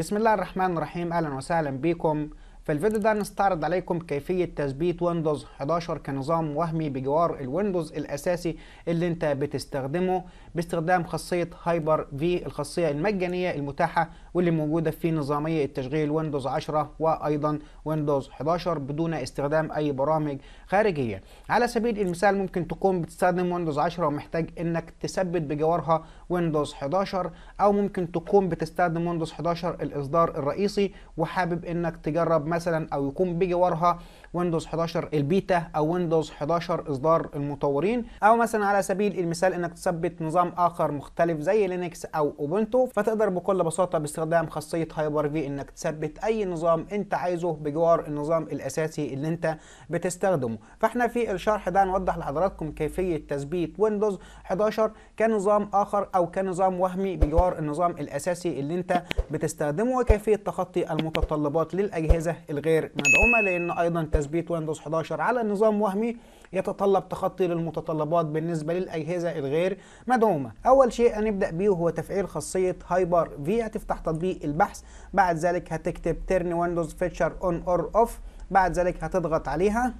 بسم الله الرحمن الرحيم اهلا وسهلا بكم في الفيديو ده نستعرض عليكم كيفية تثبيت ويندوز 11 كنظام وهمي بجوار الويندوز الأساسي اللي انت بتستخدمه باستخدام خاصية هايبر في الخاصية المجانية المتاحة واللي موجودة في نظامية التشغيل ويندوز 10 وأيضا ويندوز 11 بدون استخدام أي برامج خارجية على سبيل المثال ممكن تكون بتستخدم ويندوز 10 ومحتاج إنك تثبت بجوارها ويندوز 11 أو ممكن تكون بتستخدم ويندوز 11 الإصدار الرئيسي وحابب إنك تجرب مثلا أو يكون بجوارها ويندوز 11 البيتا او ويندوز 11 اصدار المطورين او مثلا على سبيل المثال انك تثبت نظام اخر مختلف زي لينكس او اوبونتو فتقدر بكل بساطه باستخدام باستخدام خاصية هايبر في انك تثبت اي نظام انت عايزه بجوار النظام الاساسي اللي انت بتستخدمه فاحنا في الشرح ده نوضح لحضراتكم كيفية تثبيت ويندوز 11 كنظام اخر او كنظام وهمي بجوار النظام الاساسي اللي انت بتستخدمه وكيفية تخطي المتطلبات للاجهزة الغير مدعومة لان ايضا تثبيت ويندوز 11 على نظام وهمي يتطلب تخطي للمتطلبات بالنسبة للاجهزة الغير مدعومة اول شيء هنبدأ بيه هو تفعيل خاصية هايبر في هتفتح تطبيق البحث بعد ذلك هتكتب turn windows feature on or off بعد ذلك هتضغط عليها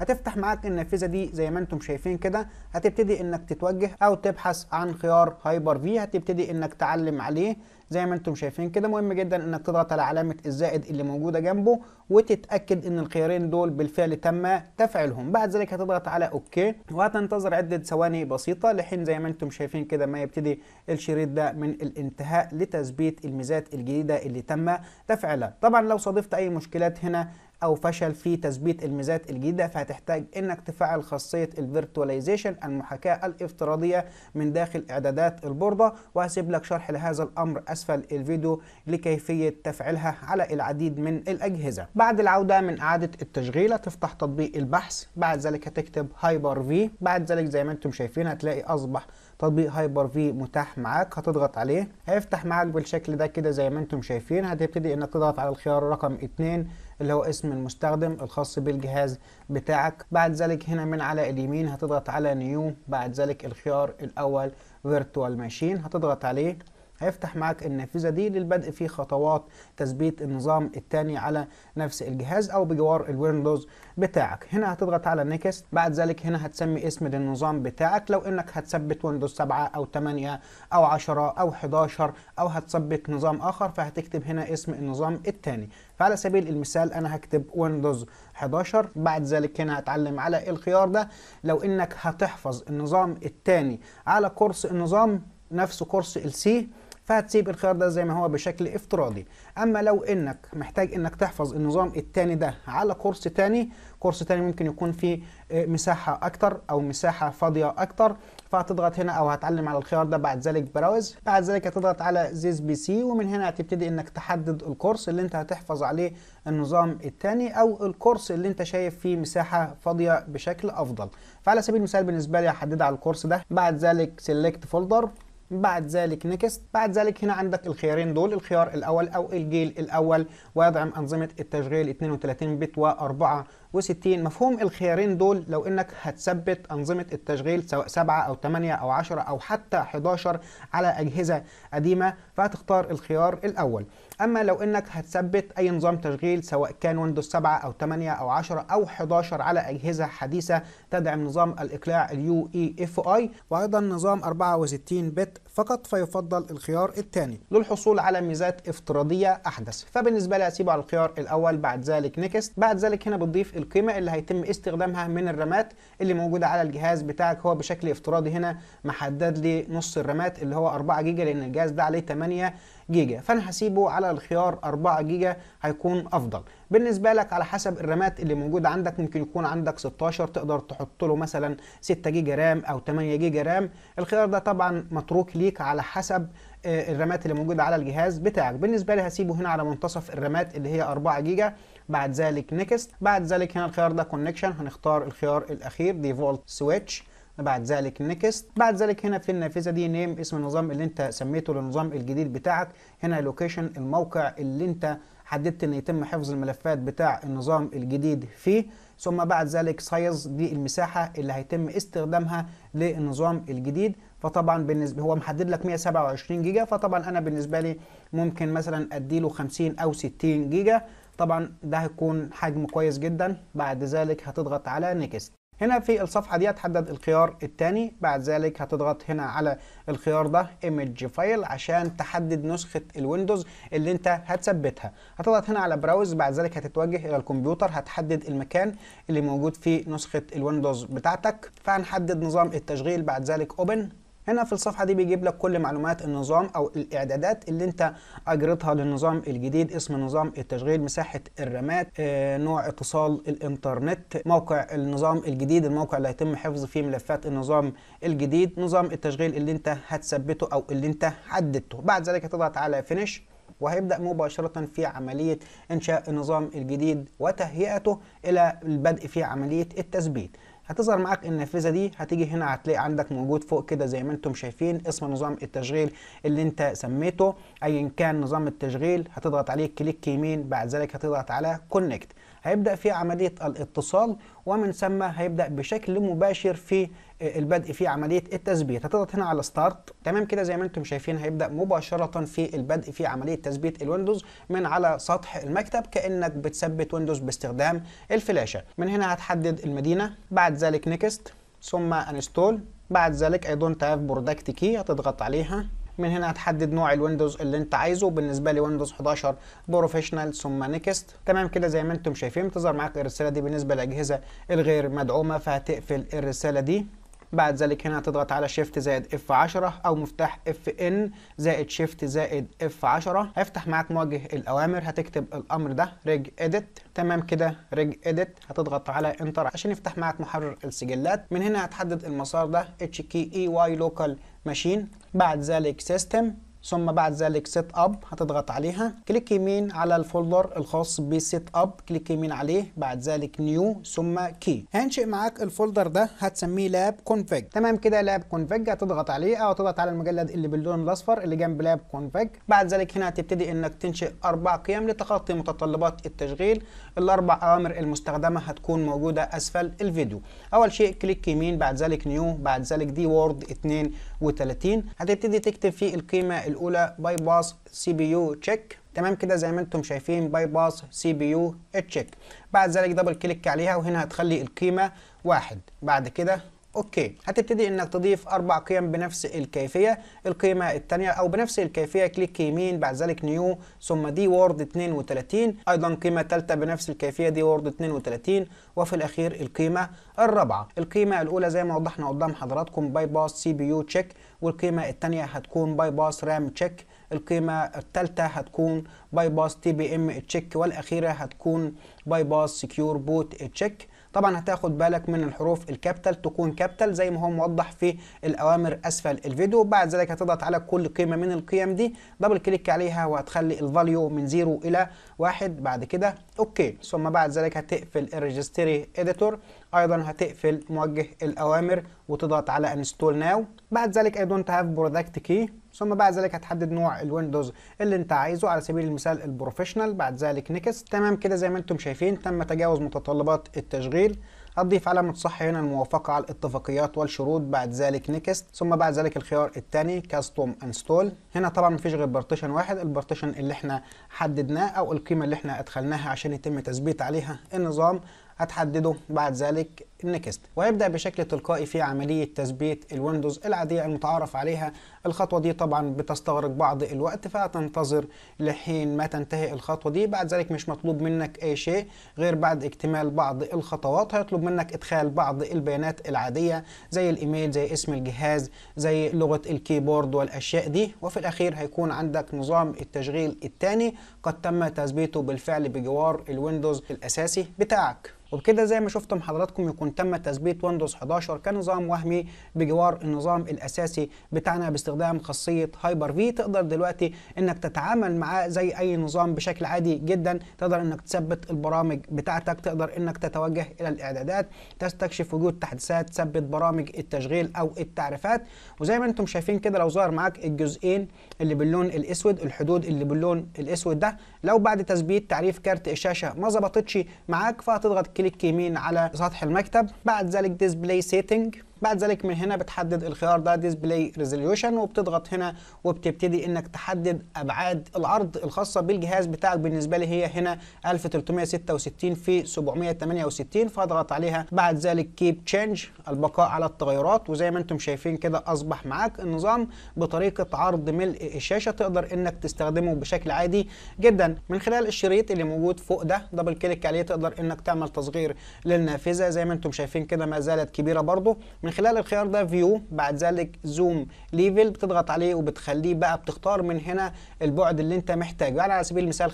هتفتح معاك النافذه دي زي ما انتم شايفين كده هتبتدي انك تتوجه او تبحث عن خيار هايبر في هتبتدي انك تعلم عليه زي ما انتم شايفين كده مهم جدا انك تضغط على علامه الزائد اللي موجوده جنبه وتتاكد ان الخيارين دول بالفعل تم تفعيلهم بعد ذلك هتضغط على اوكي وهتنتظر عده ثواني بسيطه لحين زي ما انتم شايفين كده ما يبتدي الشريط ده من الانتهاء لتثبيت الميزات الجديده اللي تم تفعيلها طبعا لو صادفت اي مشكلات هنا او فشل في تثبيت الميزات الجديده فهتحتاج انك تفعل خاصيه الفيرتواليزيشن المحاكاه الافتراضيه من داخل اعدادات البورده وهسيب لك شرح لهذا الامر اسفل الفيديو لكيفيه تفعيلها على العديد من الاجهزه بعد العوده من اعاده التشغيل هتفتح تطبيق البحث بعد ذلك هتكتب هايبر في بعد ذلك زي ما انتم شايفين هتلاقي اصبح تطبيق هايبر في متاح معاك هتضغط عليه هيفتح معاك بالشكل ده كده زي ما انتم شايفين هتبتدي انك تضغط على الخيار رقم 2 اللي هو اسم المستخدم الخاص بالجهاز بتاعك بعد ذلك هنا من على اليمين هتضغط على نيو بعد ذلك الخيار الاول فيرتوال ماشين هتضغط عليه هيفتح معاك النافذة دي للبدء في خطوات تثبيت النظام الثاني على نفس الجهاز أو بجوار الويندوز بتاعك هنا هتضغط على نيكست بعد ذلك هنا هتسمي اسم للنظام بتاعك لو انك هتثبت ويندوز 7 أو 8 أو 10 أو 11 أو هتثبت نظام آخر فهتكتب هنا اسم النظام الثاني فعلى سبيل المثال أنا هكتب ويندوز 11 بعد ذلك هنا هتعلم على الخيار ده لو انك هتحفظ النظام الثاني على كورس النظام نفس كورس السي فهتسيب الخيار ده زي ما هو بشكل افتراضي اما لو انك محتاج انك تحفظ النظام الثاني ده على كورس ثاني كورس ثاني ممكن يكون فيه آه، مساحه اكتر او مساحه فاضيه اكتر فهتضغط هنا او هتعلم على الخيار ده بعد ذلك براوز بعد ذلك هتضغط على زيز بي سي ومن هنا هتبتدي انك تحدد الكورس اللي انت هتحفظ عليه النظام الثاني او الكورس اللي انت شايف فيه مساحه فاضيه بشكل افضل فعلى سبيل المثال بالنسبه لي هحدد على الكورس ده بعد ذلك سيلكت فولدر بعد ذلك نكست بعد ذلك هنا عندك الخيارين دول الخيار الاول او الجيل الاول ويدعم انظمه التشغيل 32 بت و4 وستين مفهوم الخيارين دول لو انك هتثبت انظمه التشغيل سواء 7 او 8 او 10 او حتى 11 على اجهزه قديمه فهتختار الخيار الاول اما لو انك هتثبت اي نظام تشغيل سواء كان ويندوز 7 او 8 او 10 او 11 على اجهزه حديثه تدعم نظام الاقلاع اليو اي اف اي وايضا نظام 64 بت فقط فيفضل الخيار الثاني للحصول على ميزات افتراضيه احدث فبالنسبه لي هسيبه على الخيار الاول بعد ذلك نيكست بعد ذلك هنا بتضيف القيمة اللي هيتم استخدامها من الرامات اللي موجودة على الجهاز بتاعك هو بشكل افتراضي هنا محدد لي نص الرامات اللي هو 4 جيجا لأن الجهاز ده عليه 8 جيجا فانا هسيبه على الخيار 4 جيجا هيكون افضل بالنسبه لك على حسب الرامات اللي موجوده عندك ممكن يكون عندك 16 تقدر تحط له مثلا 6 جيجا رام او 8 جيجا رام الخيار ده طبعا متروك ليك على حسب آه، الرامات اللي موجوده على الجهاز بتاعك بالنسبه لي هسيبه هنا على منتصف الرامات اللي هي 4 جيجا بعد ذلك نيكست بعد ذلك هنا الخيار ده كونكشن هنختار الخيار الاخير ديفولت سويتش بعد ذلك نيكست بعد ذلك هنا في النافذه دي نيم اسم النظام اللي انت سميته للنظام الجديد بتاعك هنا لوكيشن الموقع اللي انت حددت ان يتم حفظ الملفات بتاع النظام الجديد فيه ثم بعد ذلك سايز دي المساحه اللي هيتم استخدامها للنظام الجديد فطبعا بالنسبه هو محدد لك 127 جيجا فطبعا انا بالنسبه لي ممكن مثلا اديله 50 او 60 جيجا طبعا ده هيكون حجم كويس جدا بعد ذلك هتضغط على نيكست هنا في الصفحة دي هتحدد الخيار الثاني بعد ذلك هتضغط هنا على الخيار ده ايمج فايل عشان تحدد نسخة الويندوز اللي انت هتثبتها هتضغط هنا على براوز بعد ذلك هتتوجه الى الكمبيوتر هتحدد المكان اللي موجود فيه نسخة الويندوز بتاعتك فهنحدد نظام التشغيل بعد ذلك اوبن هنا في الصفحه دي بيجيب لك كل معلومات النظام او الاعدادات اللي انت اجرتها للنظام الجديد اسم نظام التشغيل مساحه الرامات آه، نوع اتصال الانترنت موقع النظام الجديد الموقع اللي هيتم حفظ فيه ملفات النظام الجديد نظام التشغيل اللي انت هتثبته او اللي انت حددته بعد ذلك هتضغط على فينيش وهيبدأ مباشرة في عملية إنشاء النظام الجديد وتهيئته إلى البدء في عملية التثبيت هتظهر معاك النافذه دي هتيجي هنا هتلاقي عندك موجود فوق كده زي ما انتم شايفين اسم نظام التشغيل اللي انت سميته ايا كان نظام التشغيل هتضغط عليه كليك يمين بعد ذلك هتضغط على كونكت هيبدا في عمليه الاتصال ومن ثم هيبدا بشكل مباشر في البدء في عمليه التثبيت هتضغط هنا على ستارت تمام كده زي ما انتم شايفين هيبدا مباشره في البدء في عمليه تثبيت الويندوز من على سطح المكتب كانك بتثبت ويندوز باستخدام الفلاشه من هنا هتحدد المدينه بعد ذلك نيكست ثم انستول بعد ذلك اي دونت هاف برودكت كي هتضغط عليها من هنا هتحدد نوع الويندوز اللي انت عايزه بالنسبه لي ويندوز 11 بروفيشنال ثم نيكست تمام كده زي ما انتم شايفين بتظهر معاك الرساله دي بالنسبه للاجهزه الغير مدعومه فهتقفل الرساله دي بعد ذلك هنا هتضغط على شيفت زائد اف 10 او مفتاح اف ان زائد شيفت زائد اف 10 هيفتح معاك مواجه الاوامر هتكتب الامر ده ريج اديت تمام كده ريج اديت هتضغط على انتر عشان يفتح معاك محرر السجلات من هنا هتحدد المسار ده اتش كي اي واي لوكال ماشين بعد ذلك سيستم ثم بعد ذلك سيت اب هتضغط عليها كليك يمين على الفولدر الخاص بسيت اب كليك يمين عليه بعد ذلك نيو ثم كي هينشئ معاك الفولدر ده هتسميه لاب كونفج تمام كده لاب كونفج هتضغط عليه او تضغط على المجلد اللي باللون الاصفر اللي جنب لاب كونفج بعد ذلك هنا هتبتدي انك تنشئ اربع قيم لتخطي متطلبات التشغيل الاربع اوامر المستخدمه هتكون موجوده اسفل الفيديو اول شيء كليك يمين بعد ذلك نيو بعد ذلك دي وورد 32 هتبتدي تكتب فيه القيمه الاولى باي باس سي بي يو تشيك تمام كده زي ما انتم شايفين باي باس سي بي يو تشيك بعد ذلك دبل كليك عليها وهنا هتخلي القيمه واحد بعد كده اوكي هتبتدي انك تضيف اربع قيم بنفس الكيفيه القيمه الثانيه او بنفس الكيفيه كليك يمين بعد ذلك نيو ثم دي وورد 32 ايضا قيمه ثالثه بنفس الكيفيه دي وورد 32 وفي الاخير القيمه الرابعه القيمه الاولى زي ما وضحنا قدام حضراتكم باي باس سي بي يو تشيك والقيمه الثانيه هتكون باي باس رام تشيك القيمة الثالثة هتكون باي باس تي بي ام تشيك والأخيرة هتكون باي باس سكيور بوت تشيك طبعا هتاخد بالك من الحروف الكابيتال تكون كابيتال زي ما هو موضح في الاوامر اسفل الفيديو بعد ذلك هتضغط على كل قيمه من القيم دي دبل كليك عليها وهتخلي الفاليو من 0 الى 1 بعد كده اوكي ثم بعد ذلك هتقفل الريجستري اديتور ايضا هتقفل موجه الاوامر وتضغط على انستول ناو بعد ذلك اي دونت هاف برودكت كي ثم بعد ذلك هتحدد نوع الويندوز اللي انت عايزه على سبيل المثال البروفيشنال بعد ذلك نيكست تمام كده زي ما انتم شايفين تم تجاوز متطلبات التشغيل هتضيف علامة صح هنا الموافقة على الاتفاقيات والشروط بعد ذلك نيكست ثم بعد ذلك الخيار الثاني كاستوم انستول هنا طبعا مفيش غير بارتيشن واحد البارتيشن اللي احنا حددناه او القيمة اللي احنا ادخلناها عشان يتم تثبيت عليها النظام هتحدده بعد ذلك النكست وهيبدأ بشكل تلقائي في عملية تثبيت الويندوز العادية المتعارف عليها الخطوة دي طبعا بتستغرق بعض الوقت فهتنتظر لحين ما تنتهي الخطوة دي بعد ذلك مش مطلوب منك أي شيء غير بعد اكتمال بعض الخطوات هيطلب منك إدخال بعض البيانات العادية زي الإيميل زي اسم الجهاز زي لغة الكيبورد والأشياء دي وفي الأخير هيكون عندك نظام التشغيل الثاني قد تم تثبيته بالفعل بجوار الويندوز الأساسي بتاعك وبكده زي ما شفتم حضراتكم يكون تم تثبيت ويندوز 11 كنظام وهمي بجوار النظام الاساسي بتاعنا باستخدام خاصيه هايبر في تقدر دلوقتي انك تتعامل معاه زي اي نظام بشكل عادي جدا تقدر انك تثبت البرامج بتاعتك تقدر انك تتوجه الى الاعدادات تستكشف وجود تحديثات تثبت برامج التشغيل او التعريفات وزي ما انتم شايفين كده لو ظهر معاك الجزئين اللي باللون الاسود الحدود اللي باللون الاسود ده لو بعد تثبيت تعريف كارت الشاشه ما ظبطتش معاك فهتضغط كليك يمين على سطح المكتب بعد ذلك ديسبلاي سيتنج بعد ذلك من هنا بتحدد الخيار ده ديسبلاي ريزوليوشن وبتضغط هنا وبتبتدي انك تحدد ابعاد العرض الخاصه بالجهاز بتاعك بالنسبه لي هي هنا 1366 في 768 فاضغط عليها بعد ذلك كيب تشينج البقاء على التغيرات وزي ما انتم شايفين كده اصبح معاك النظام بطريقه عرض ملء الشاشه تقدر انك تستخدمه بشكل عادي جدا من خلال الشريط اللي موجود فوق ده دبل كليك عليه تقدر انك تعمل تصغير للنافذه زي ما انتم شايفين كده ما زالت كبيره برضه من خلال الخيار ده فيو بعد ذلك زوم ليفل بتضغط عليه وبتخليه بقى بتختار من هنا البعد اللي انت محتاجه يعني على سبيل المثال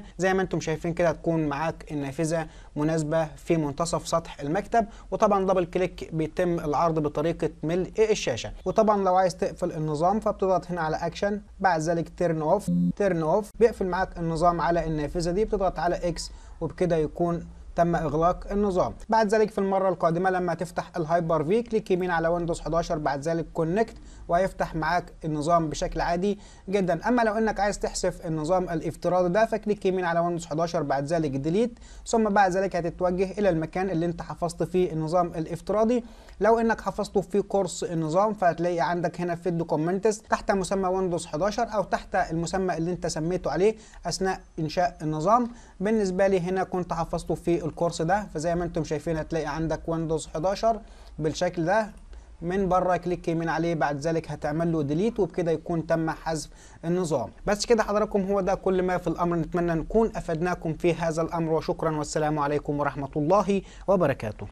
75% زي ما انتم شايفين كده تكون معاك النافذه مناسبه في منتصف سطح المكتب وطبعا دبل كليك بيتم العرض بطريقه ملء الشاشه وطبعا لو عايز تقفل النظام فبتضغط هنا على اكشن بعد ذلك تيرن اوف تيرن اوف بيقفل معاك النظام على النافذه دي بتضغط على اكس وبكده يكون تم إغلاق النظام بعد ذلك في المرة القادمة لما تفتح الهايبر في كليك يمين على ويندوز 11 بعد ذلك كونكت ويفتح معاك النظام بشكل عادي جدا أما لو أنك عايز تحذف النظام الافتراضي ده فكليك يمين على ويندوز 11 بعد ذلك ديليت ثم بعد ذلك هتتوجه إلى المكان اللي أنت حفظت فيه النظام الافتراضي لو أنك حفظته في كورس النظام فهتلاقي عندك هنا في الدوكومنتس تحت مسمى ويندوز 11 أو تحت المسمى اللي أنت سميته عليه أثناء إنشاء النظام بالنسبة لي هنا كنت حفظته في الكورس ده فزي ما انتم شايفين هتلاقي عندك ويندوز 11 بالشكل ده من بره كليك يمين عليه بعد ذلك هتعمل له ديليت وبكده يكون تم حذف النظام بس كده حضراتكم هو ده كل ما في الامر نتمنى نكون افدناكم في هذا الامر وشكرا والسلام عليكم ورحمه الله وبركاته